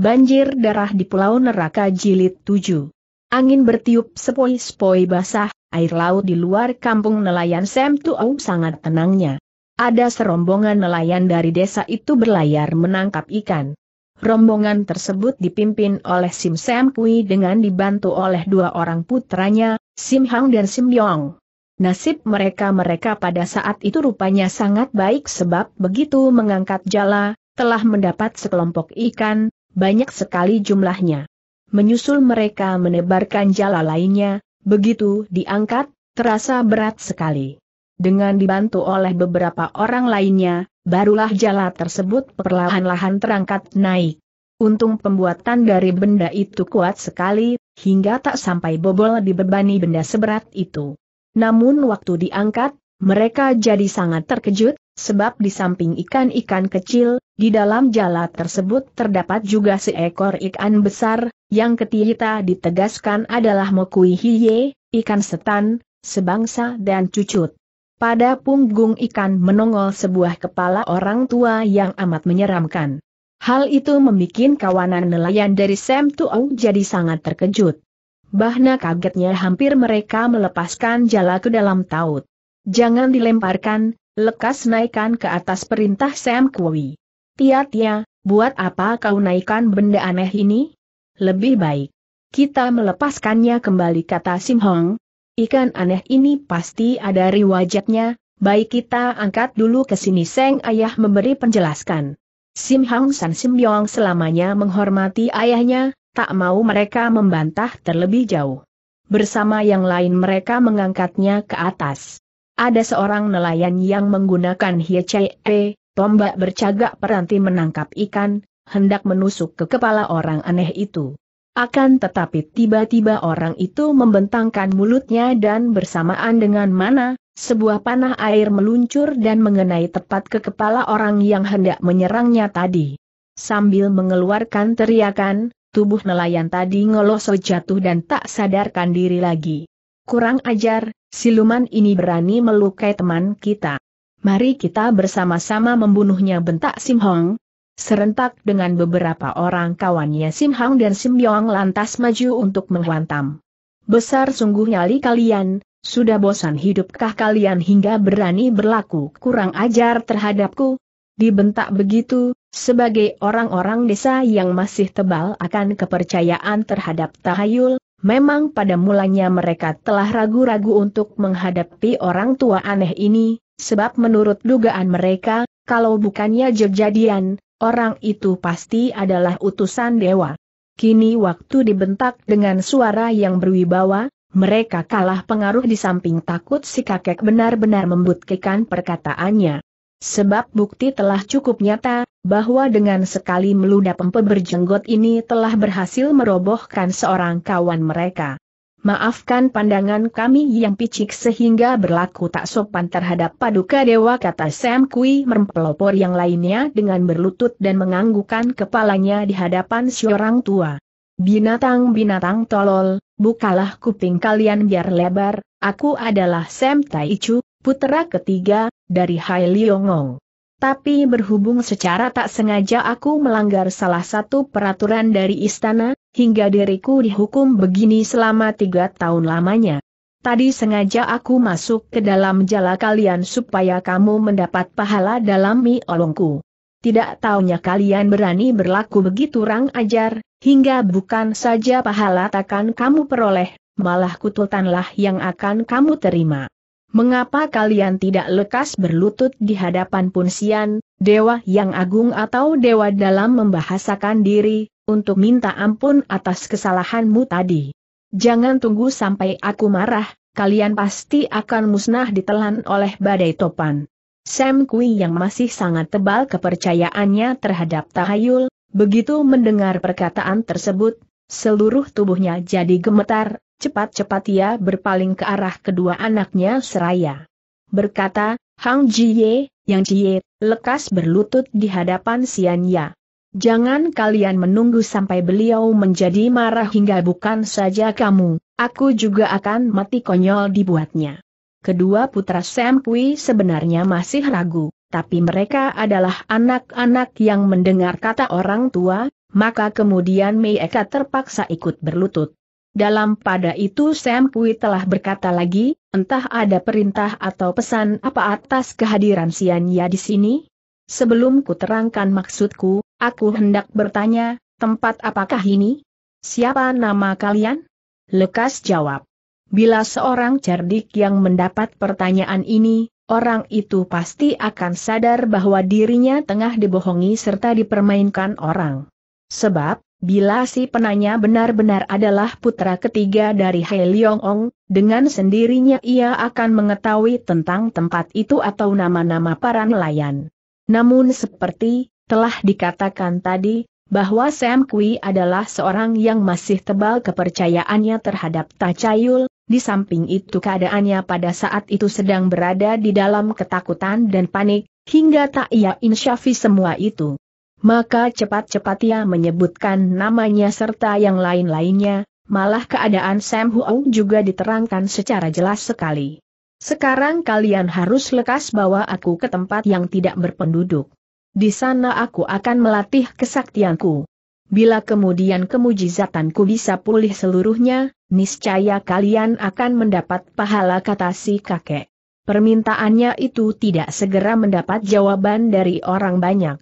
Banjir darah di Pulau Neraka Jilid 7 Angin bertiup sepoi-sepoi basah, air laut di luar kampung nelayan Sam Tuau sangat tenangnya. Ada serombongan nelayan dari desa itu berlayar menangkap ikan. Rombongan tersebut dipimpin oleh Sim Sam Kui dengan dibantu oleh dua orang putranya, Sim Hang dan Sim Yong. Nasib mereka-mereka pada saat itu rupanya sangat baik sebab begitu mengangkat jala, telah mendapat sekelompok ikan, banyak sekali jumlahnya. Menyusul mereka menebarkan jala lainnya, begitu diangkat, terasa berat sekali. Dengan dibantu oleh beberapa orang lainnya, barulah jala tersebut perlahan-lahan terangkat naik. Untung pembuatan dari benda itu kuat sekali, hingga tak sampai bobol dibebani benda seberat itu. Namun waktu diangkat, mereka jadi sangat terkejut, sebab di samping ikan-ikan kecil, di dalam jala tersebut terdapat juga seekor ikan besar, yang ketika ditegaskan adalah Mokui Hiye, ikan setan, sebangsa dan cucut. Pada punggung ikan menongol sebuah kepala orang tua yang amat menyeramkan. Hal itu membuat kawanan nelayan dari Sam Tuo jadi sangat terkejut. Bahna kagetnya hampir mereka melepaskan jala ke dalam taut. Jangan dilemparkan, lekas naikkan ke atas perintah Sam Kui. Tiatia, buat apa kau naikkan benda aneh ini? Lebih baik. Kita melepaskannya kembali kata Sim Hong. Ikan aneh ini pasti ada riwayatnya, baik kita angkat dulu ke sini Seng Ayah memberi penjelasan. Sim Hong San Sim Yong selamanya menghormati ayahnya, tak mau mereka membantah terlebih jauh. Bersama yang lain mereka mengangkatnya ke atas. Ada seorang nelayan yang menggunakan hiacai, e tombak bercagak peranti menangkap ikan, hendak menusuk ke kepala orang aneh itu. Akan tetapi tiba-tiba orang itu membentangkan mulutnya dan bersamaan dengan mana, sebuah panah air meluncur dan mengenai tepat ke kepala orang yang hendak menyerangnya tadi. Sambil mengeluarkan teriakan, tubuh nelayan tadi ngeloso jatuh dan tak sadarkan diri lagi. Kurang ajar, siluman ini berani melukai teman kita. Mari kita bersama-sama membunuhnya bentak Sim Hong. Serentak dengan beberapa orang kawannya Sim Hong dan Sim Yong lantas maju untuk menghantam. Besar sungguh nyali kalian, sudah bosan hidupkah kalian hingga berani berlaku kurang ajar terhadapku? Dibentak begitu, sebagai orang-orang desa yang masih tebal akan kepercayaan terhadap tahayul, Memang pada mulanya mereka telah ragu-ragu untuk menghadapi orang tua aneh ini, sebab menurut dugaan mereka, kalau bukannya jejadian, orang itu pasti adalah utusan dewa. Kini waktu dibentak dengan suara yang berwibawa, mereka kalah pengaruh di samping takut si kakek benar-benar membuktikan perkataannya. Sebab bukti telah cukup nyata, bahwa dengan sekali meludah pempe berjenggot ini telah berhasil merobohkan seorang kawan mereka. Maafkan pandangan kami yang picik sehingga berlaku tak sopan terhadap paduka dewa kata Sam Kui merempelopor yang lainnya dengan berlutut dan menganggukan kepalanya di hadapan si orang tua. Binatang-binatang tolol, bukalah kuping kalian biar lebar, aku adalah Sam Tai Chu, putera ketiga, dari Hai Liongong. Tapi berhubung secara tak sengaja aku melanggar salah satu peraturan dari istana, hingga diriku dihukum begini selama tiga tahun lamanya. Tadi sengaja aku masuk ke dalam jala kalian supaya kamu mendapat pahala dalam mi olongku. Tidak taunya kalian berani berlaku begitu rang ajar, hingga bukan saja pahala takkan kamu peroleh, malah kututanlah yang akan kamu terima. Mengapa kalian tidak lekas berlutut di hadapan Punsian, dewa yang agung atau dewa dalam membahasakan diri, untuk minta ampun atas kesalahanmu tadi. Jangan tunggu sampai aku marah, kalian pasti akan musnah ditelan oleh badai topan. Sam Kui yang masih sangat tebal kepercayaannya terhadap tahayul, begitu mendengar perkataan tersebut, seluruh tubuhnya jadi gemetar, cepat-cepat ia berpaling ke arah kedua anaknya seraya. Berkata, Hang Ye Yang Jie, lekas berlutut di hadapan Sian Ya. Jangan kalian menunggu sampai beliau menjadi marah hingga bukan saja kamu, aku juga akan mati konyol dibuatnya. Kedua putra Sam Kui sebenarnya masih ragu, tapi mereka adalah anak-anak yang mendengar kata orang tua, maka kemudian mereka terpaksa ikut berlutut. Dalam pada itu Sam Kui telah berkata lagi, entah ada perintah atau pesan apa atas kehadiran Sian Ya di sini? Sebelum ku terangkan maksudku, Aku hendak bertanya, tempat apakah ini? Siapa nama kalian? Lekas jawab. Bila seorang cerdik yang mendapat pertanyaan ini, orang itu pasti akan sadar bahwa dirinya tengah dibohongi serta dipermainkan orang. Sebab, bila si penanya benar-benar adalah putra ketiga dari He Leong Ong, dengan sendirinya ia akan mengetahui tentang tempat itu atau nama-nama para nelayan. Namun seperti telah dikatakan tadi, bahwa Sam Kui adalah seorang yang masih tebal kepercayaannya terhadap Tachayul, di samping itu keadaannya pada saat itu sedang berada di dalam ketakutan dan panik, hingga tak ia insyafi semua itu. Maka cepat-cepat ia menyebutkan namanya serta yang lain-lainnya, malah keadaan Sam Huo juga diterangkan secara jelas sekali. Sekarang kalian harus lekas bawa aku ke tempat yang tidak berpenduduk. Di sana aku akan melatih kesaktianku. Bila kemudian kemujizatanku bisa pulih seluruhnya, niscaya kalian akan mendapat pahala kata si kakek. Permintaannya itu tidak segera mendapat jawaban dari orang banyak.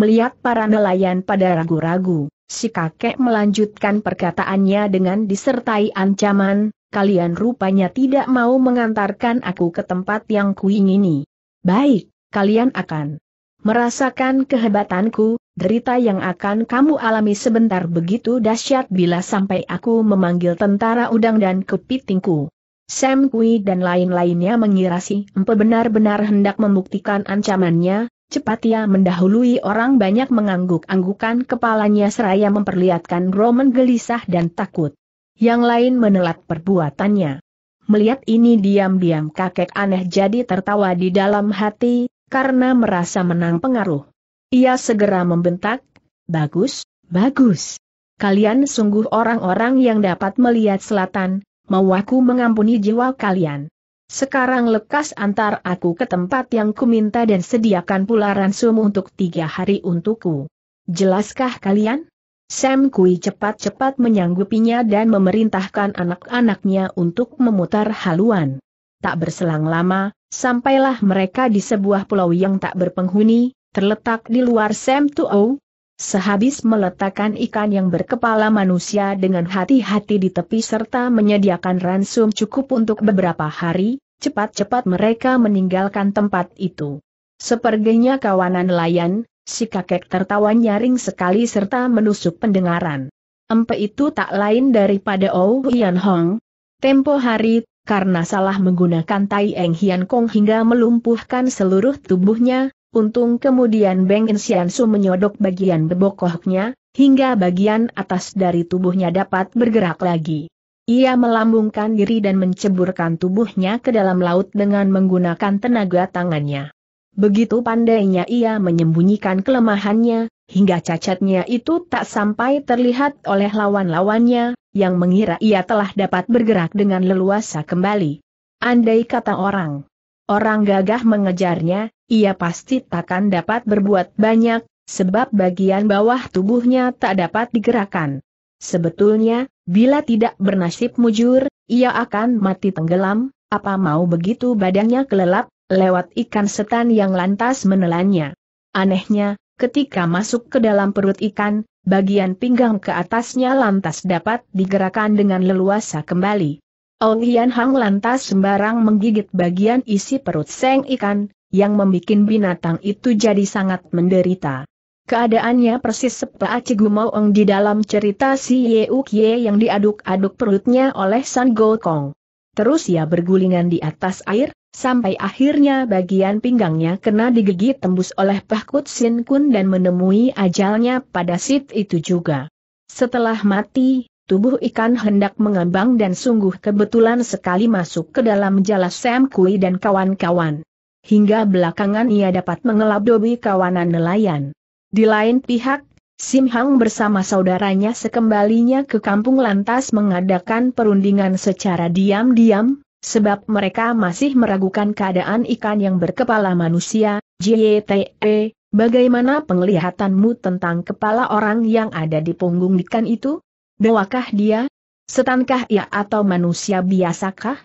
Melihat para nelayan pada ragu-ragu, si kakek melanjutkan perkataannya dengan disertai ancaman, kalian rupanya tidak mau mengantarkan aku ke tempat yang kuingini. Baik, kalian akan Merasakan kehebatanku, derita yang akan kamu alami sebentar begitu dahsyat bila sampai aku memanggil tentara udang dan kepitingku. Sam Kui dan lain-lainnya mengira si Empe benar-benar hendak membuktikan ancamannya, cepat ia mendahului orang banyak mengangguk-anggukan kepalanya seraya memperlihatkan Roman gelisah dan takut. Yang lain menelat perbuatannya. Melihat ini diam-diam kakek aneh jadi tertawa di dalam hati, karena merasa menang pengaruh. Ia segera membentak, bagus, bagus. Kalian sungguh orang-orang yang dapat melihat selatan, mau aku mengampuni jiwa kalian. Sekarang lekas antar aku ke tempat yang kuminta dan sediakan pula sum untuk tiga hari untukku. Jelaskah kalian? Sam Kui cepat-cepat menyanggupinya dan memerintahkan anak-anaknya untuk memutar haluan. Tak berselang lama, Sampailah mereka di sebuah pulau yang tak berpenghuni, terletak di luar Sam Tuo. Sehabis meletakkan ikan yang berkepala manusia dengan hati-hati di tepi serta menyediakan ransum cukup untuk beberapa hari, cepat-cepat mereka meninggalkan tempat itu. Sepertinya kawanan nelayan, si kakek tertawa nyaring sekali serta menusuk pendengaran. Empe itu tak lain daripada Oh Yan Hong. Tempo hari, karena salah menggunakan Tai Eng Hian Kong hingga melumpuhkan seluruh tubuhnya, untung kemudian Beng In Xian Su menyodok bagian bebokohnya, hingga bagian atas dari tubuhnya dapat bergerak lagi. Ia melambungkan diri dan menceburkan tubuhnya ke dalam laut dengan menggunakan tenaga tangannya. Begitu pandainya ia menyembunyikan kelemahannya, hingga cacatnya itu tak sampai terlihat oleh lawan-lawannya, yang mengira ia telah dapat bergerak dengan leluasa kembali. Andai kata orang, orang gagah mengejarnya, ia pasti takkan dapat berbuat banyak, sebab bagian bawah tubuhnya tak dapat digerakkan. Sebetulnya, bila tidak bernasib mujur, ia akan mati tenggelam, apa mau begitu badannya kelelap, lewat ikan setan yang lantas menelannya. Anehnya, ketika masuk ke dalam perut ikan, bagian pinggang ke atasnya lantas dapat digerakkan dengan leluasa kembali. Ong Hian Hang lantas sembarang menggigit bagian isi perut seng ikan, yang membuat binatang itu jadi sangat menderita. Keadaannya persis seperti Cigu Ong di dalam cerita si Yeuk Ye yang diaduk-aduk perutnya oleh San Gokong. Terus ia bergulingan di atas air, sampai akhirnya bagian pinggangnya kena digigit tembus oleh Pahkut Sin Kun dan menemui ajalnya pada sit itu juga. Setelah mati, tubuh ikan hendak mengembang dan sungguh kebetulan sekali masuk ke dalam jala Sam Kui dan kawan-kawan. Hingga belakangan ia dapat mengelap dobi kawanan nelayan. Di lain pihak, Sim Hang bersama saudaranya sekembalinya ke kampung lantas mengadakan perundingan secara diam-diam, sebab mereka masih meragukan keadaan ikan yang berkepala manusia, JTE, e, bagaimana penglihatanmu tentang kepala orang yang ada di punggung ikan itu? Dewakah dia? Setankah ia atau manusia biasakah?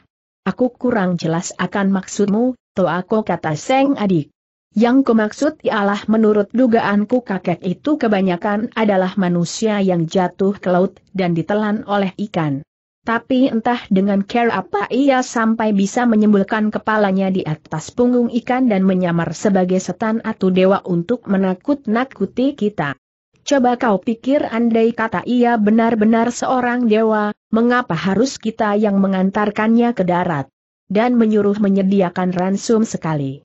Aku kurang jelas akan maksudmu, aku kata Seng adik. Yang kumaksud ialah menurut dugaanku kakek itu kebanyakan adalah manusia yang jatuh ke laut dan ditelan oleh ikan. Tapi entah dengan care apa ia sampai bisa menyembulkan kepalanya di atas punggung ikan dan menyamar sebagai setan atau dewa untuk menakut-nakuti kita. Coba kau pikir andai kata ia benar-benar seorang dewa, mengapa harus kita yang mengantarkannya ke darat? Dan menyuruh menyediakan ransum sekali.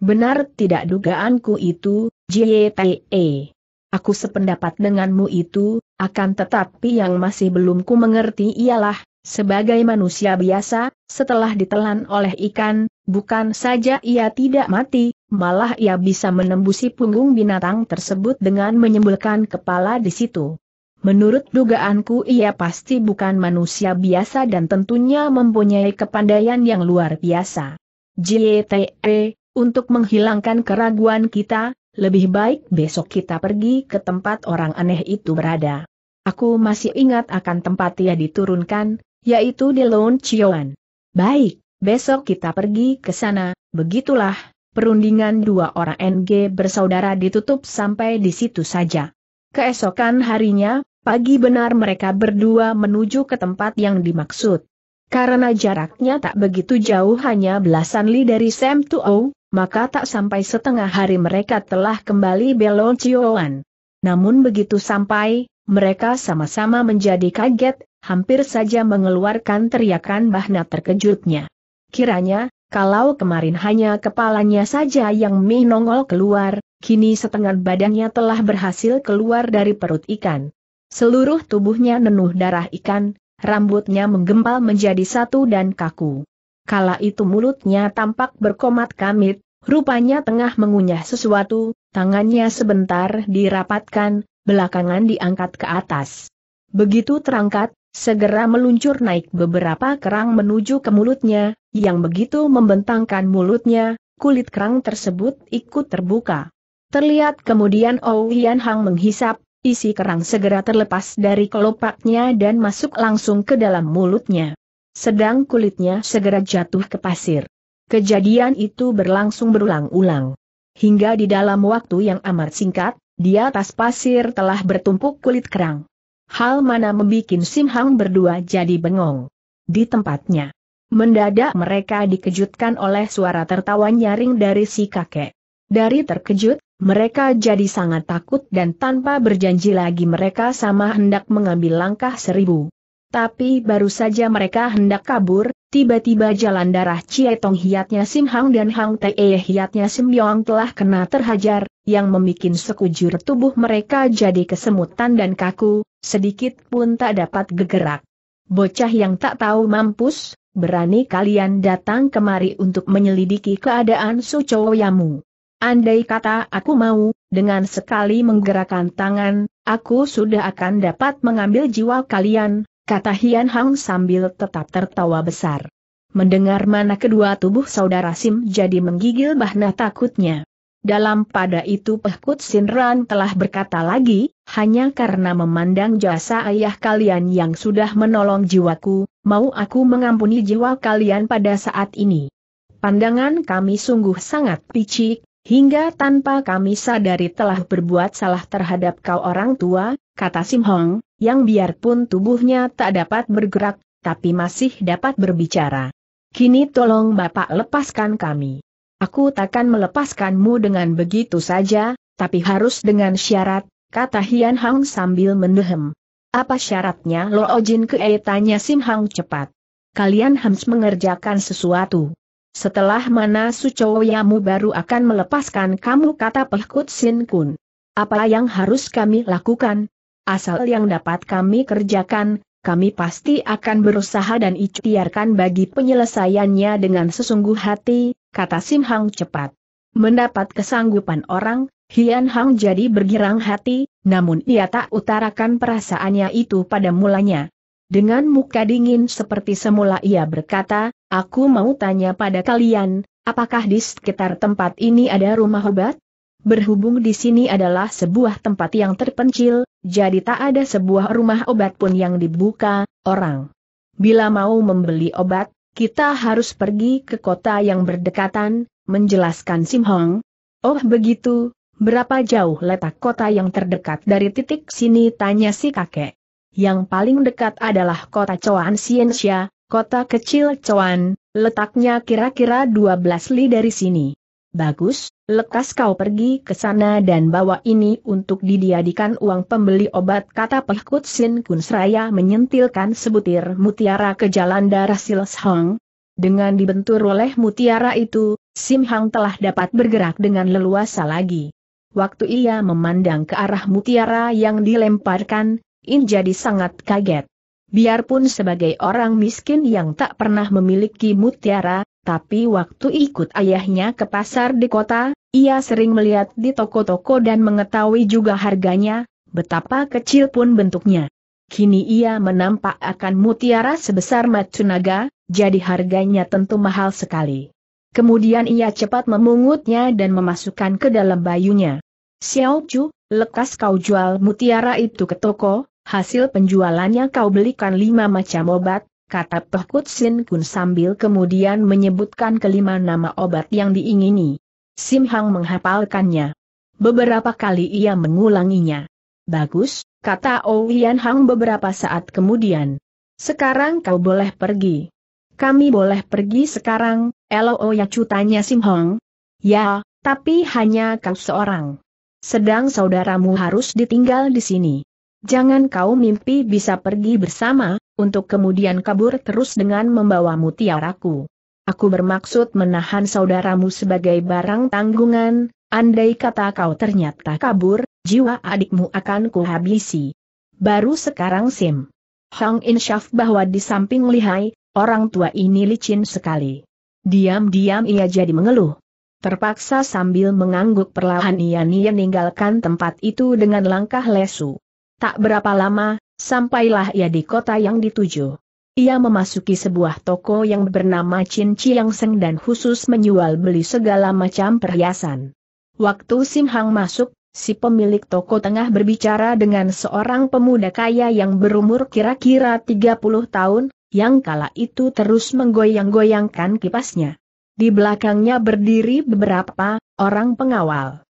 Benar tidak dugaanku itu, JPE. Aku sependapat denganmu itu, akan tetapi yang masih belum ku mengerti ialah, sebagai manusia biasa, setelah ditelan oleh ikan, bukan saja ia tidak mati, malah ia bisa menembusi punggung binatang tersebut dengan menyembulkan kepala di situ. Menurut dugaanku ia pasti bukan manusia biasa dan tentunya mempunyai kepandaian yang luar biasa. JTE, untuk menghilangkan keraguan kita, lebih baik besok kita pergi ke tempat orang aneh itu berada. Aku masih ingat akan tempat ia diturunkan, yaitu di Lone Chioan. Baik, besok kita pergi ke sana, begitulah, perundingan dua orang NG bersaudara ditutup sampai di situ saja. Keesokan harinya, pagi benar mereka berdua menuju ke tempat yang dimaksud. Karena jaraknya tak begitu jauh hanya belasan li dari Sam Tuo, maka tak sampai setengah hari mereka telah kembali belon Cioan. Namun begitu sampai, mereka sama-sama menjadi kaget, hampir saja mengeluarkan teriakan bahna terkejutnya. Kiranya, kalau kemarin hanya kepalanya saja yang minongol keluar, kini setengah badannya telah berhasil keluar dari perut ikan. Seluruh tubuhnya nenuh darah ikan, rambutnya menggempal menjadi satu dan kaku. Kala itu mulutnya tampak berkomat kamit, rupanya tengah mengunyah sesuatu, tangannya sebentar dirapatkan, belakangan diangkat ke atas. Begitu terangkat, segera meluncur naik beberapa kerang menuju ke mulutnya, yang begitu membentangkan mulutnya, kulit kerang tersebut ikut terbuka. Terlihat kemudian Ouyan Hang menghisap, Isi kerang segera terlepas dari kelopaknya dan masuk langsung ke dalam mulutnya. Sedang kulitnya segera jatuh ke pasir. Kejadian itu berlangsung berulang-ulang. Hingga di dalam waktu yang amat singkat, di atas pasir telah bertumpuk kulit kerang. Hal mana membuat Sim Hang berdua jadi bengong. Di tempatnya. Mendadak mereka dikejutkan oleh suara tertawa nyaring dari si kakek. Dari terkejut, mereka jadi sangat takut dan tanpa berjanji lagi mereka sama hendak mengambil langkah seribu. Tapi baru saja mereka hendak kabur, tiba-tiba jalan darah Cietong hiatnya Sim Hang dan Hang Tee hiatnya Sim Yong telah kena terhajar, yang membuat sekujur tubuh mereka jadi kesemutan dan kaku, sedikit pun tak dapat gegerak. Bocah yang tak tahu mampus, berani kalian datang kemari untuk menyelidiki keadaan Su Yamu? Andai kata aku mau, dengan sekali menggerakkan tangan, aku sudah akan dapat mengambil jiwa kalian, kata Hian Hang sambil tetap tertawa besar. Mendengar mana kedua tubuh saudara Sim jadi menggigil bahna takutnya. Dalam pada itu Pehkut Sinran telah berkata lagi, hanya karena memandang jasa ayah kalian yang sudah menolong jiwaku, mau aku mengampuni jiwa kalian pada saat ini. Pandangan kami sungguh sangat picik, Hingga tanpa kami sadari telah berbuat salah terhadap kau orang tua, kata Sim Hong, yang biarpun tubuhnya tak dapat bergerak, tapi masih dapat berbicara. Kini tolong Bapak lepaskan kami. Aku takkan melepaskanmu dengan begitu saja, tapi harus dengan syarat, kata Hian Hang sambil mendehem. Apa syaratnya Lo Ojin ke e, tanya Sim Hang cepat. Kalian harus mengerjakan sesuatu. Setelah mana Sucoyamu baru akan melepaskan kamu kata Pehkut Sin Kun. Apa yang harus kami lakukan? Asal yang dapat kami kerjakan, kami pasti akan berusaha dan ikhtiarkan bagi penyelesaiannya dengan sesungguh hati, kata Sim Hang cepat. Mendapat kesanggupan orang, Hian Hang jadi bergirang hati, namun ia tak utarakan perasaannya itu pada mulanya. Dengan muka dingin seperti semula ia berkata, aku mau tanya pada kalian, apakah di sekitar tempat ini ada rumah obat? Berhubung di sini adalah sebuah tempat yang terpencil, jadi tak ada sebuah rumah obat pun yang dibuka, orang. Bila mau membeli obat, kita harus pergi ke kota yang berdekatan, menjelaskan Sim Hong. Oh begitu, berapa jauh letak kota yang terdekat dari titik sini tanya si kakek yang paling dekat adalah kota Coan Siensha, kota kecil Coan, letaknya kira-kira 12 li dari sini. Bagus, lekas kau pergi ke sana dan bawa ini untuk didiadikan uang pembeli obat kata Pehkut Sin Kun Seraya menyentilkan sebutir mutiara ke jalan darah Silas Hong. Dengan dibentur oleh mutiara itu, Sim Hang telah dapat bergerak dengan leluasa lagi. Waktu ia memandang ke arah mutiara yang dilemparkan, In jadi sangat kaget. Biarpun sebagai orang miskin yang tak pernah memiliki mutiara, tapi waktu ikut ayahnya ke pasar di kota, ia sering melihat di toko-toko dan mengetahui juga harganya, betapa kecil pun bentuknya. Kini ia menampak akan mutiara sebesar Matsunaga, jadi harganya tentu mahal sekali. Kemudian ia cepat memungutnya dan memasukkan ke dalam bayunya. Xiao Chu, lekas kau jual mutiara itu ke toko, Hasil penjualannya kau belikan lima macam obat, kata Peh Kut Kun sambil kemudian menyebutkan kelima nama obat yang diingini. Sim Hang menghapalkannya. Beberapa kali ia mengulanginya. Bagus, kata Owian Hang beberapa saat kemudian. Sekarang kau boleh pergi. Kami boleh pergi sekarang, Elo ya cutanya Sim Hong. Ya, tapi hanya kau seorang. Sedang saudaramu harus ditinggal di sini. Jangan kau mimpi bisa pergi bersama, untuk kemudian kabur terus dengan membawa mutiaraku. Aku bermaksud menahan saudaramu sebagai barang tanggungan, andai kata kau ternyata kabur, jiwa adikmu akan kuhabisi. Baru sekarang Sim. Hong insyaf bahwa di samping lihai, orang tua ini licin sekali. Diam-diam ia jadi mengeluh. Terpaksa sambil mengangguk perlahan ia, meninggalkan tempat itu dengan langkah lesu. Tak berapa lama, sampailah ia di kota yang dituju. Ia memasuki sebuah toko yang bernama Chin Chiang Seng dan khusus menjual beli segala macam perhiasan. Waktu Sim Hang masuk, si pemilik toko tengah berbicara dengan seorang pemuda kaya yang berumur kira-kira 30 tahun, yang kala itu terus menggoyang-goyangkan kipasnya. Di belakangnya berdiri beberapa orang pengawal.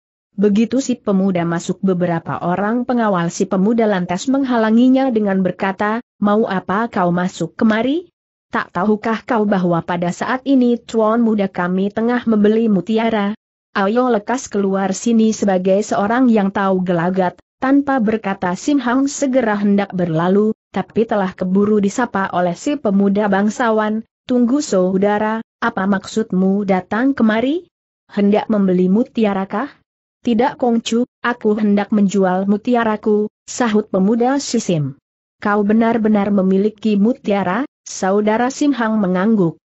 Begitu si pemuda masuk beberapa orang pengawal si pemuda lantas menghalanginya dengan berkata, mau apa kau masuk kemari? Tak tahukah kau bahwa pada saat ini tuan muda kami tengah membeli mutiara? Ayo lekas keluar sini sebagai seorang yang tahu gelagat, tanpa berkata simhang segera hendak berlalu, tapi telah keburu disapa oleh si pemuda bangsawan, tunggu saudara, apa maksudmu datang kemari? Hendak membeli mutiara kah? Tidak Kongcu, aku hendak menjual mutiaraku, sahut pemuda Sisim. Kau benar-benar memiliki mutiara, saudara Simhang mengangguk.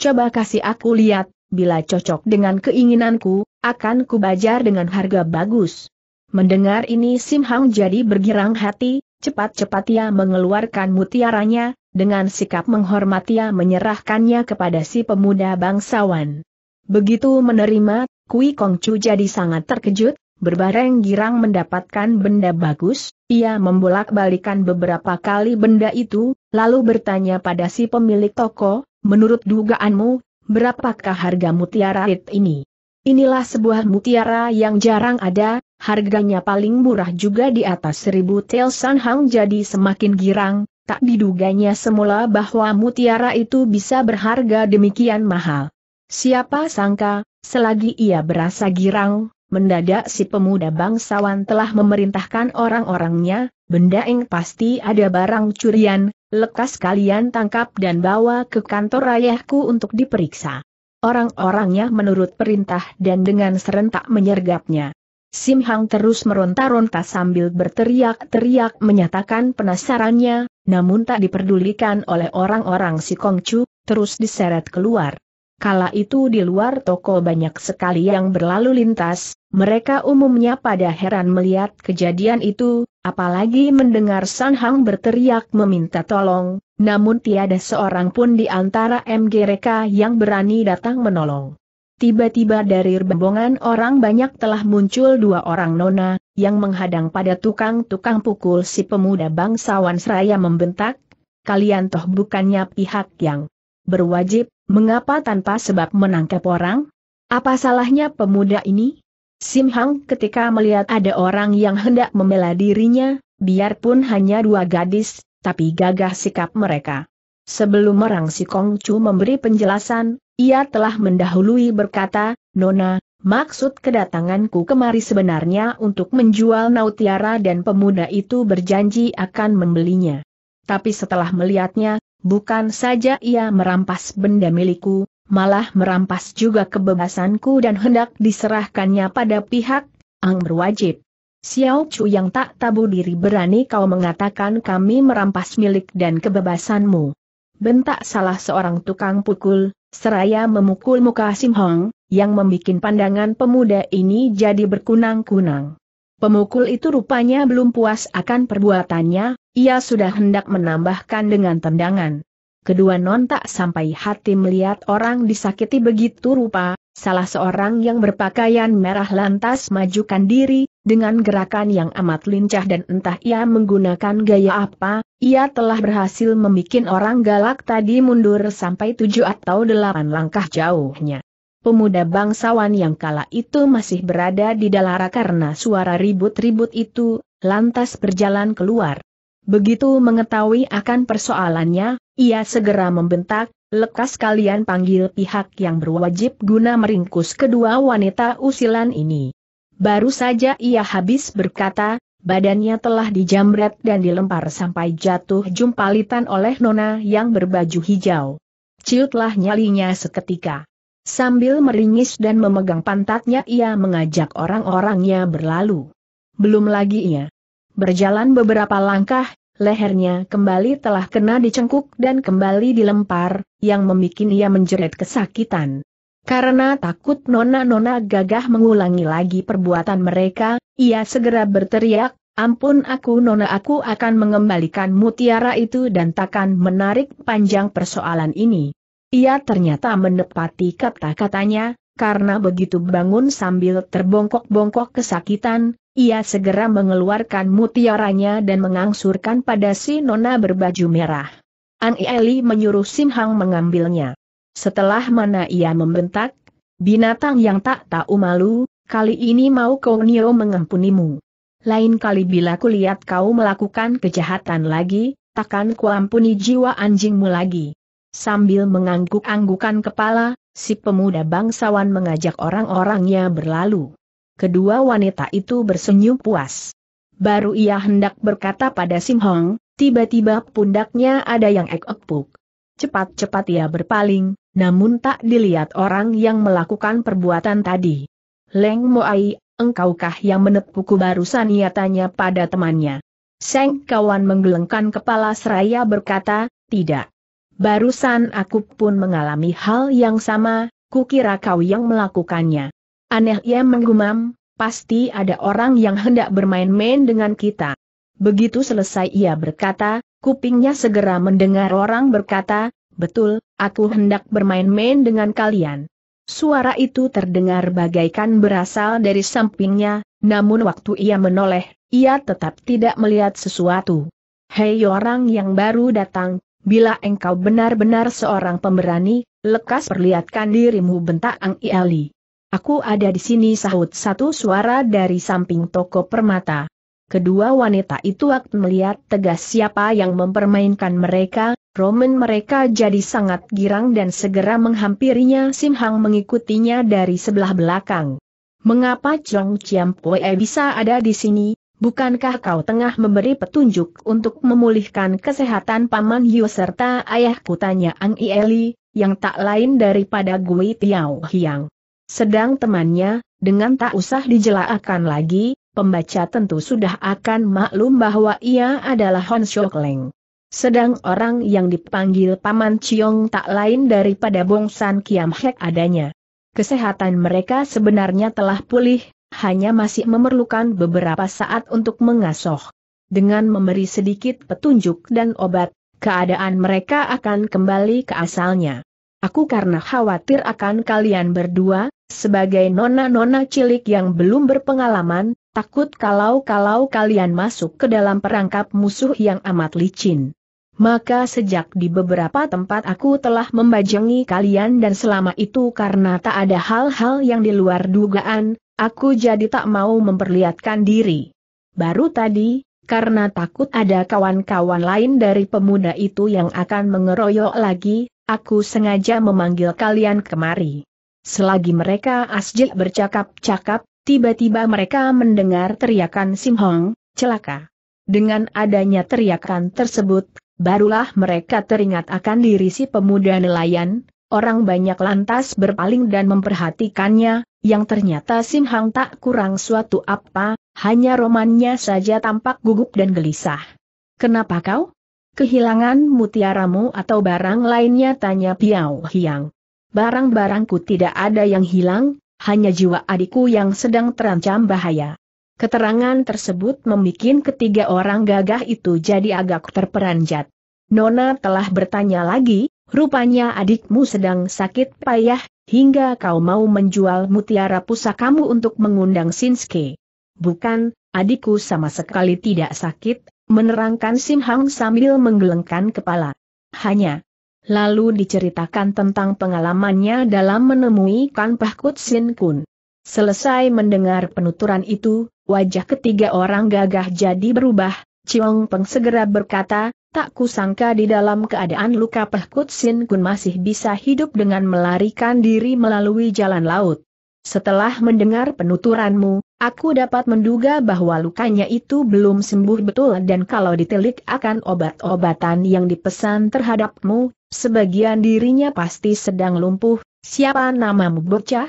Coba kasih aku lihat, bila cocok dengan keinginanku, akan kubajar dengan harga bagus. Mendengar ini Simhang jadi bergirang hati, cepat-cepat ia mengeluarkan mutiaranya, dengan sikap menghormati ia menyerahkannya kepada si pemuda bangsawan. Begitu menerima, Kui Kong Kongcu jadi sangat terkejut, berbareng girang mendapatkan benda bagus, ia membolak-balikan beberapa kali benda itu, lalu bertanya pada si pemilik toko, menurut dugaanmu, berapakah harga mutiara it ini? Inilah sebuah mutiara yang jarang ada, harganya paling murah juga di atas seribu tel sanhang jadi semakin girang, tak diduganya semula bahwa mutiara itu bisa berharga demikian mahal. Siapa sangka, selagi ia berasa girang, mendadak si pemuda bangsawan telah memerintahkan orang-orangnya, benda yang pasti ada barang curian, lekas kalian tangkap dan bawa ke kantor ayahku untuk diperiksa. Orang-orangnya menurut perintah dan dengan serentak menyergapnya. Sim Hang terus meronta-ronta sambil berteriak-teriak menyatakan penasarannya, namun tak diperdulikan oleh orang-orang si Kong Chu, terus diseret keluar kala itu di luar toko banyak sekali yang berlalu lintas, mereka umumnya pada heran melihat kejadian itu, apalagi mendengar San Hang berteriak meminta tolong, namun tiada seorang pun di antara MGRK yang berani datang menolong. Tiba-tiba dari rombongan orang banyak telah muncul dua orang nona, yang menghadang pada tukang-tukang pukul si pemuda bangsawan seraya membentak, kalian toh bukannya pihak yang berwajib, mengapa tanpa sebab menangkap orang? Apa salahnya pemuda ini? Sim Hang ketika melihat ada orang yang hendak membela dirinya, biarpun hanya dua gadis, tapi gagah sikap mereka. Sebelum merangsi si Kong Chu memberi penjelasan, ia telah mendahului berkata, Nona, maksud kedatanganku kemari sebenarnya untuk menjual Nautiara dan pemuda itu berjanji akan membelinya. Tapi setelah melihatnya, bukan saja ia merampas benda milikku, malah merampas juga kebebasanku dan hendak diserahkannya pada pihak Ang berwajib. Xiao Chu yang tak tabu diri berani kau mengatakan kami merampas milik dan kebebasanmu. Bentak salah seorang tukang pukul, seraya memukul muka Sim Hong, yang membuat pandangan pemuda ini jadi berkunang-kunang. Pemukul itu rupanya belum puas akan perbuatannya, ia sudah hendak menambahkan dengan tendangan. Kedua non tak sampai hati melihat orang disakiti begitu rupa, salah seorang yang berpakaian merah lantas majukan diri, dengan gerakan yang amat lincah dan entah ia menggunakan gaya apa, ia telah berhasil membuat orang galak tadi mundur sampai tujuh atau delapan langkah jauhnya. Pemuda bangsawan yang kala itu masih berada di dalara karena suara ribut-ribut itu, lantas berjalan keluar. Begitu mengetahui akan persoalannya, ia segera membentak, lekas kalian panggil pihak yang berwajib guna meringkus kedua wanita usilan ini. Baru saja ia habis berkata, badannya telah dijamret dan dilempar sampai jatuh jumpalitan oleh Nona yang berbaju hijau. Ciutlah nyalinya seketika. Sambil meringis dan memegang pantatnya ia mengajak orang-orangnya berlalu. Belum lagi ia Berjalan beberapa langkah, lehernya kembali telah kena dicengkuk dan kembali dilempar, yang membuat ia menjerit kesakitan. Karena takut nona-nona gagah mengulangi lagi perbuatan mereka, ia segera berteriak, Ampun aku nona aku akan mengembalikan mutiara itu dan takkan menarik panjang persoalan ini. Ia ternyata menepati kata-katanya, karena begitu bangun sambil terbongkok-bongkok kesakitan, ia segera mengeluarkan mutiaranya dan mengangsurkan pada si nona berbaju merah. Ang Eli menyuruh Sim Hang mengambilnya. Setelah mana ia membentak, binatang yang tak tahu malu, kali ini mau kau Nio mengampunimu. Lain kali bila kulihat kau melakukan kejahatan lagi, takkan kuampuni jiwa anjingmu lagi. Sambil mengangguk-anggukan kepala, si pemuda bangsawan mengajak orang-orangnya berlalu. Kedua wanita itu bersenyum puas. Baru ia hendak berkata pada Sim Hong, tiba-tiba pundaknya ada yang ek-ekpuk. Cepat-cepat ia berpaling, namun tak dilihat orang yang melakukan perbuatan tadi. Leng Moai, engkaukah yang menepuku barusan ia tanya pada temannya. Seng kawan menggelengkan kepala seraya berkata, tidak. Barusan aku pun mengalami hal yang sama, kukira kau yang melakukannya. Aneh ia ya, menggumam, pasti ada orang yang hendak bermain-main dengan kita. Begitu selesai ia berkata, kupingnya segera mendengar orang berkata, betul, aku hendak bermain-main dengan kalian. Suara itu terdengar bagaikan berasal dari sampingnya, namun waktu ia menoleh, ia tetap tidak melihat sesuatu. Hei orang yang baru datang, Bila engkau benar-benar seorang pemberani, lekas perlihatkan dirimu bentak Ang Iali. Aku ada di sini sahut satu suara dari samping toko permata. Kedua wanita itu waktu melihat tegas siapa yang mempermainkan mereka, Roman mereka jadi sangat girang dan segera menghampirinya Simhang mengikutinya dari sebelah belakang. Mengapa Chong Chiam Pue bisa ada di sini? Bukankah kau tengah memberi petunjuk untuk memulihkan kesehatan Paman Yu serta ayahku tanya Ang Ieli, yang tak lain daripada Gui Tiao Hiang. Sedang temannya, dengan tak usah dijelaskan lagi, pembaca tentu sudah akan maklum bahwa ia adalah Hon Shok Leng. Sedang orang yang dipanggil Paman Chiong tak lain daripada Bong San Kiam Hek adanya. Kesehatan mereka sebenarnya telah pulih, hanya masih memerlukan beberapa saat untuk mengasuh. Dengan memberi sedikit petunjuk dan obat, keadaan mereka akan kembali ke asalnya. Aku karena khawatir akan kalian berdua, sebagai nona-nona cilik yang belum berpengalaman, takut kalau-kalau kalian masuk ke dalam perangkap musuh yang amat licin. Maka sejak di beberapa tempat aku telah membajangi kalian dan selama itu karena tak ada hal-hal yang di luar dugaan, Aku jadi tak mau memperlihatkan diri. Baru tadi, karena takut ada kawan-kawan lain dari pemuda itu yang akan mengeroyok lagi, aku sengaja memanggil kalian kemari. Selagi mereka asjik bercakap-cakap, tiba-tiba mereka mendengar teriakan Sim Hong. celaka. Dengan adanya teriakan tersebut, barulah mereka teringat akan diri si pemuda nelayan, orang banyak lantas berpaling dan memperhatikannya, yang ternyata Sim Hang tak kurang suatu apa, hanya romannya saja tampak gugup dan gelisah. Kenapa kau? Kehilangan mutiaramu atau barang lainnya tanya Piao Hiang. Barang-barangku tidak ada yang hilang, hanya jiwa adikku yang sedang terancam bahaya. Keterangan tersebut membuat ketiga orang gagah itu jadi agak terperanjat. Nona telah bertanya lagi, Rupanya adikmu sedang sakit payah, hingga kau mau menjual mutiara pusakamu untuk mengundang Sinske. Bukan, adikku sama sekali tidak sakit, menerangkan Sim Hang sambil menggelengkan kepala. Hanya. Lalu diceritakan tentang pengalamannya dalam menemui Kan Pahkut Sin Kun. Selesai mendengar penuturan itu, wajah ketiga orang gagah jadi berubah, Ciong Peng segera berkata, Tak kusangka di dalam keadaan luka Pehkut Sin Kun masih bisa hidup dengan melarikan diri melalui jalan laut. Setelah mendengar penuturanmu, aku dapat menduga bahwa lukanya itu belum sembuh betul dan kalau ditelik akan obat-obatan yang dipesan terhadapmu, sebagian dirinya pasti sedang lumpuh, siapa namamu bocah?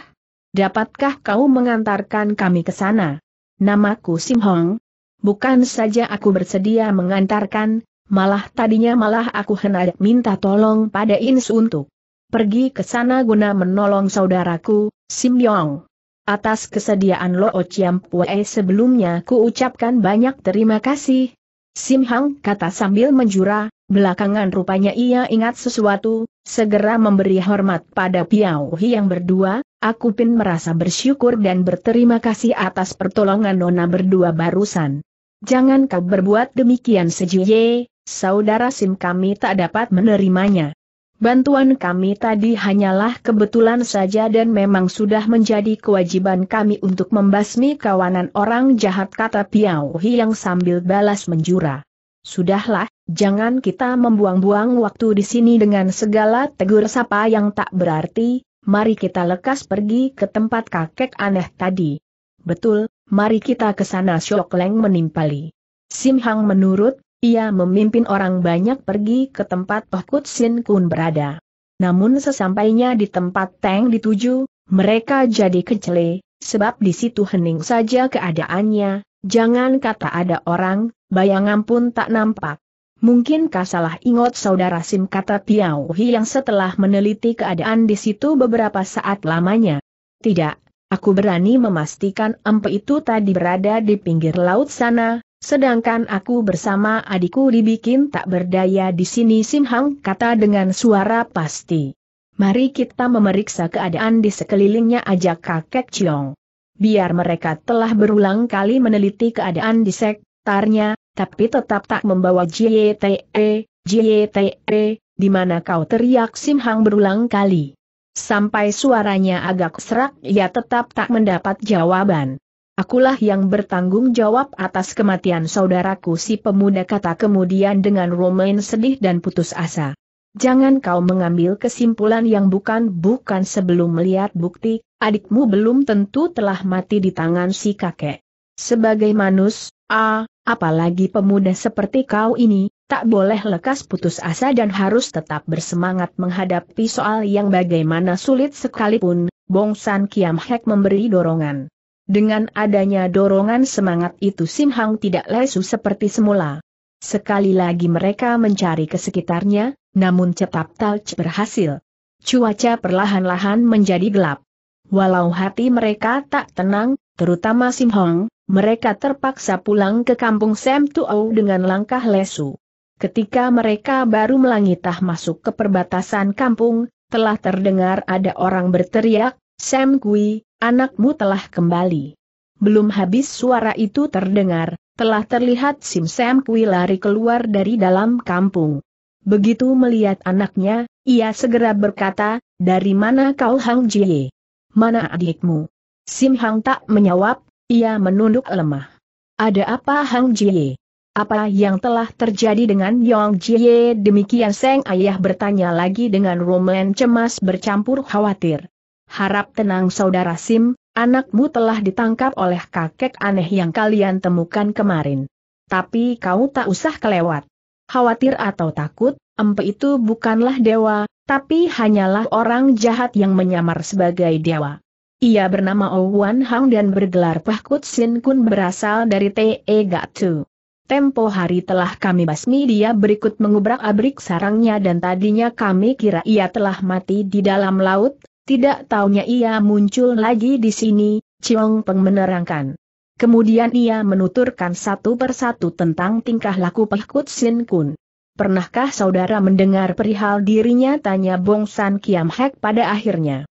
Dapatkah kau mengantarkan kami ke sana? Namaku Sim Hong. Bukan saja aku bersedia mengantarkan, Malah tadinya malah aku hendak minta tolong pada Ins untuk pergi ke sana guna menolong saudaraku, Sim Yong. Atas kesediaan Lo Chiam Pue sebelumnya ku ucapkan banyak terima kasih. Sim Hang kata sambil menjura, belakangan rupanya ia ingat sesuatu, segera memberi hormat pada Piao Hi yang berdua, aku pun merasa bersyukur dan berterima kasih atas pertolongan Nona berdua barusan. Jangan kau berbuat demikian sejuye, saudara Sim kami tak dapat menerimanya. Bantuan kami tadi hanyalah kebetulan saja dan memang sudah menjadi kewajiban kami untuk membasmi kawanan orang jahat kata Piao Hi yang sambil balas menjura. Sudahlah, jangan kita membuang-buang waktu di sini dengan segala tegur sapa yang tak berarti, mari kita lekas pergi ke tempat kakek aneh tadi. Betul, mari kita ke sana Syok Leng menimpali. Sim Hang menurut ia memimpin orang banyak pergi ke tempat Toh Sin Kun berada. Namun sesampainya di tempat Teng dituju, mereka jadi kecele, sebab di situ hening saja keadaannya, jangan kata ada orang, bayangan pun tak nampak. Mungkinkah salah ingat saudara Sim kata Tiao Hi yang setelah meneliti keadaan di situ beberapa saat lamanya? Tidak, aku berani memastikan empe itu tadi berada di pinggir laut sana, Sedangkan aku bersama adikku dibikin tak berdaya di sini Simhang kata dengan suara pasti. Mari kita memeriksa keadaan di sekelilingnya ajak kakek Ciong. Biar mereka telah berulang kali meneliti keadaan di sektarnya, tapi tetap tak membawa JTE, e JTE, e, di mana kau teriak Sim berulang kali. Sampai suaranya agak serak ia tetap tak mendapat jawaban. Akulah yang bertanggung jawab atas kematian saudaraku si pemuda kata kemudian dengan Romain sedih dan putus asa. Jangan kau mengambil kesimpulan yang bukan-bukan sebelum melihat bukti, adikmu belum tentu telah mati di tangan si kakek. Sebagai manus, ah, apalagi pemuda seperti kau ini, tak boleh lekas putus asa dan harus tetap bersemangat menghadapi soal yang bagaimana sulit sekalipun, Bongsan Kiam Hek memberi dorongan. Dengan adanya dorongan semangat itu Sim Hang tidak lesu seperti semula. Sekali lagi mereka mencari ke sekitarnya, namun cepat Talch berhasil. Cuaca perlahan-lahan menjadi gelap. Walau hati mereka tak tenang, terutama Sim Hong, mereka terpaksa pulang ke kampung Sam Tuo dengan langkah lesu. Ketika mereka baru melangitah masuk ke perbatasan kampung, telah terdengar ada orang berteriak, Sam Kui, anakmu telah kembali. Belum habis suara itu terdengar, telah terlihat Sim Sam Kui lari keluar dari dalam kampung. Begitu melihat anaknya, ia segera berkata, dari mana kau Hang Jie? Mana adikmu? Sim Hang tak menjawab, ia menunduk lemah. Ada apa Hang Jie? Apa yang telah terjadi dengan Yong Jie? Demikian Seng Ayah bertanya lagi dengan roman cemas bercampur khawatir. Harap tenang saudara Sim, anakmu telah ditangkap oleh kakek aneh yang kalian temukan kemarin. Tapi kau tak usah kelewat. Khawatir atau takut, empe itu bukanlah dewa, tapi hanyalah orang jahat yang menyamar sebagai dewa. Ia bernama Owan oh Hang dan bergelar Pahkut Sin Kun berasal dari Te e Gatu. Tempo hari telah kami basmi dia berikut mengubrak abrik sarangnya dan tadinya kami kira ia telah mati di dalam laut, tidak taunya ia muncul lagi di sini, Ciong Peng menerangkan. Kemudian ia menuturkan satu persatu tentang tingkah laku Pehkut Sin Kun. Pernahkah saudara mendengar perihal dirinya tanya Bong San Kiam Hek pada akhirnya.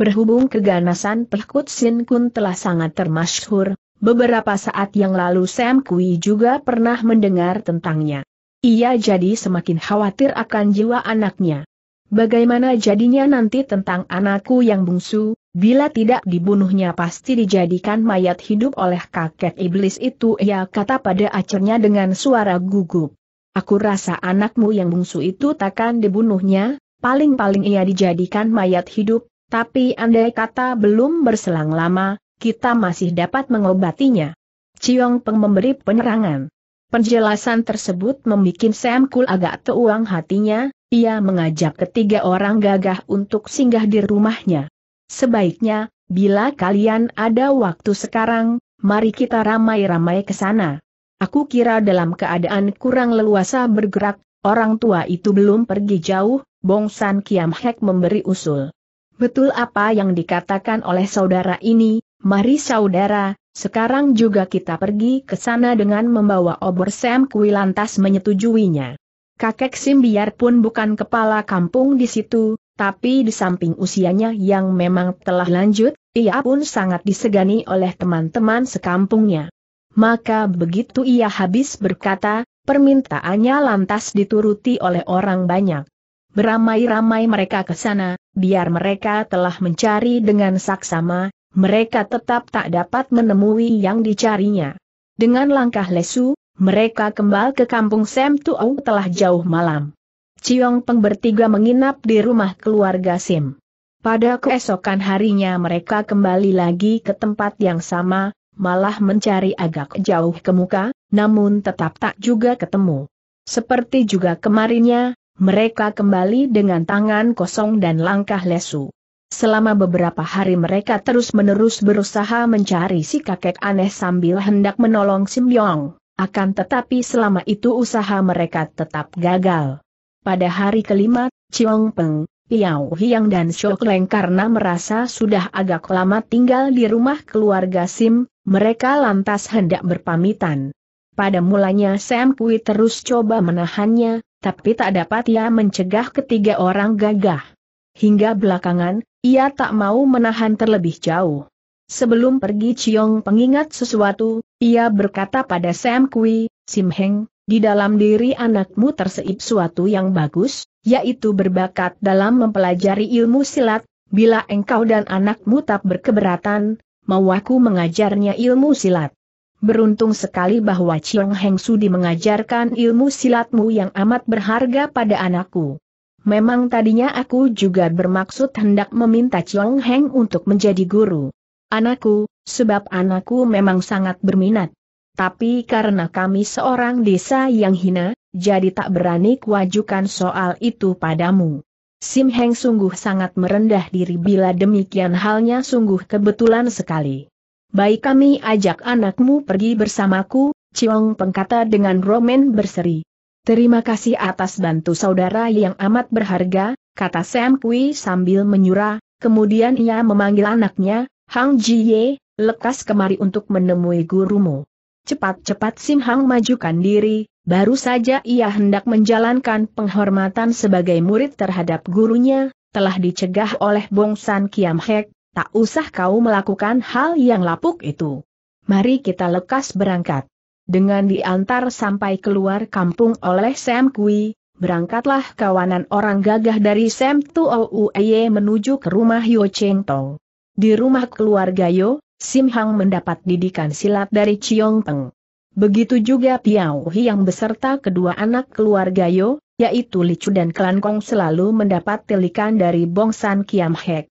Berhubung keganasan Pehkut Sin Kun telah sangat termasyhur, beberapa saat yang lalu Sam Kui juga pernah mendengar tentangnya. Ia jadi semakin khawatir akan jiwa anaknya. Bagaimana jadinya nanti tentang anakku yang bungsu, bila tidak dibunuhnya pasti dijadikan mayat hidup oleh kakek iblis itu ia kata pada acernya dengan suara gugup. Aku rasa anakmu yang bungsu itu takkan dibunuhnya, paling-paling ia dijadikan mayat hidup, tapi andai kata belum berselang lama, kita masih dapat mengobatinya. Ciong Peng memberi penerangan. Penjelasan tersebut membuat Sam Kul agak teuang hatinya, ia mengajak ketiga orang gagah untuk singgah di rumahnya. Sebaiknya, bila kalian ada waktu sekarang, mari kita ramai-ramai ke sana. Aku kira dalam keadaan kurang leluasa bergerak, orang tua itu belum pergi jauh, Bongsan Kiam Hek memberi usul. Betul apa yang dikatakan oleh saudara ini, mari saudara, sekarang juga kita pergi ke sana dengan membawa obor Sam Kui lantas menyetujuinya. Kakek Sim biarpun bukan kepala kampung di situ, tapi di samping usianya yang memang telah lanjut, ia pun sangat disegani oleh teman-teman sekampungnya. Maka begitu ia habis berkata, permintaannya lantas dituruti oleh orang banyak. Beramai-ramai mereka ke sana, biar mereka telah mencari dengan saksama, mereka tetap tak dapat menemui yang dicarinya. Dengan langkah lesu, mereka kembali ke kampung Sam Tuo telah jauh malam. Ciong Peng bertiga menginap di rumah keluarga Sim. Pada keesokan harinya mereka kembali lagi ke tempat yang sama, malah mencari agak jauh ke muka, namun tetap tak juga ketemu. Seperti juga kemarinnya, mereka kembali dengan tangan kosong dan langkah lesu. Selama beberapa hari mereka terus-menerus berusaha mencari si kakek aneh sambil hendak menolong Sim Yong. Akan tetapi selama itu usaha mereka tetap gagal. Pada hari kelima, Chiong Peng, Piao Hiang dan Shok Leng karena merasa sudah agak lama tinggal di rumah keluarga Sim, mereka lantas hendak berpamitan. Pada mulanya Sam Kui terus coba menahannya, tapi tak dapat ia mencegah ketiga orang gagah. Hingga belakangan, ia tak mau menahan terlebih jauh. Sebelum pergi Chiong pengingat sesuatu, ia berkata pada Sam Kui, Sim Heng, di dalam diri anakmu terseip suatu yang bagus, yaitu berbakat dalam mempelajari ilmu silat, bila engkau dan anakmu tak berkeberatan, mau aku mengajarnya ilmu silat. Beruntung sekali bahwa Chiang Heng Sudi mengajarkan ilmu silatmu yang amat berharga pada anakku. Memang tadinya aku juga bermaksud hendak meminta Chiang Heng untuk menjadi guru. Anakku, sebab anakku memang sangat berminat. Tapi karena kami seorang desa yang hina, jadi tak berani kewajukan soal itu padamu. Sim Heng sungguh sangat merendah diri bila demikian halnya sungguh kebetulan sekali. Baik kami ajak anakmu pergi bersamaku, Ciong Pengkata dengan Roman berseri. Terima kasih atas bantu saudara yang amat berharga, kata Sam Kui sambil menyuruh, kemudian ia memanggil anaknya, Hang Jiye, lekas kemari untuk menemui gurumu. Cepat-cepat Sim Hang majukan diri, baru saja ia hendak menjalankan penghormatan sebagai murid terhadap gurunya, telah dicegah oleh Bong San Kiam Hek, tak usah kau melakukan hal yang lapuk itu. Mari kita lekas berangkat. Dengan diantar sampai keluar kampung oleh Sam Kui, berangkatlah kawanan orang gagah dari Sam Tuo Uye menuju ke rumah Yo Cheng Tong. Di rumah keluarga Yo, Sim Hang mendapat didikan silat dari Chiong Peng. Begitu juga Piao Hi yang beserta kedua anak keluarga Yo, yaitu Li Chu dan Klan Kong selalu mendapat telikan dari Bong San Kiam Hek.